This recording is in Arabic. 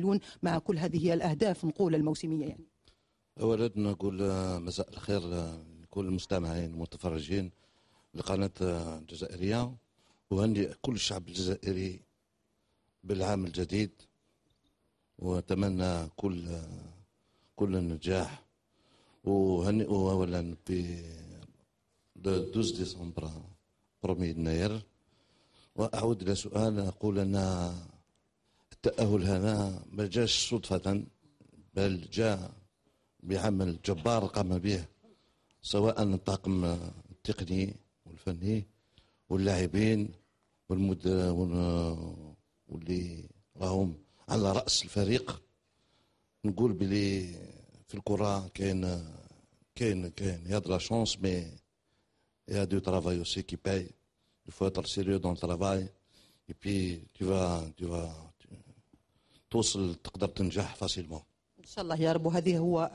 يتعاملون مع كل هذه الأهداف نقول الموسمية يعني اولا نقول مساء الخير لكل المستمعين المتفرجين لقناة الجزائرية وهني كل الشعب الجزائري بالعام الجديد واتمنى كل كل النجاح وهني اولا ب 12 ديسمبر 1 يناير واعود الى سؤال اقول ان التأهل هذا ما جاش صدفة بل جاء بعمل جبار قام به سواء الطاقم التقني والفني واللاعبين والمد واللي راهم على رأس الفريق نقول بلي في الكرة كاين كاين كاين يا دو شونس مي يا دو ترافاي اوسي كي باي il faut être sérieux dans le travail et puis tu vas tu vas توصل تقدر تنجح فاسيلمون ان شاء الله يا رب وهذه هو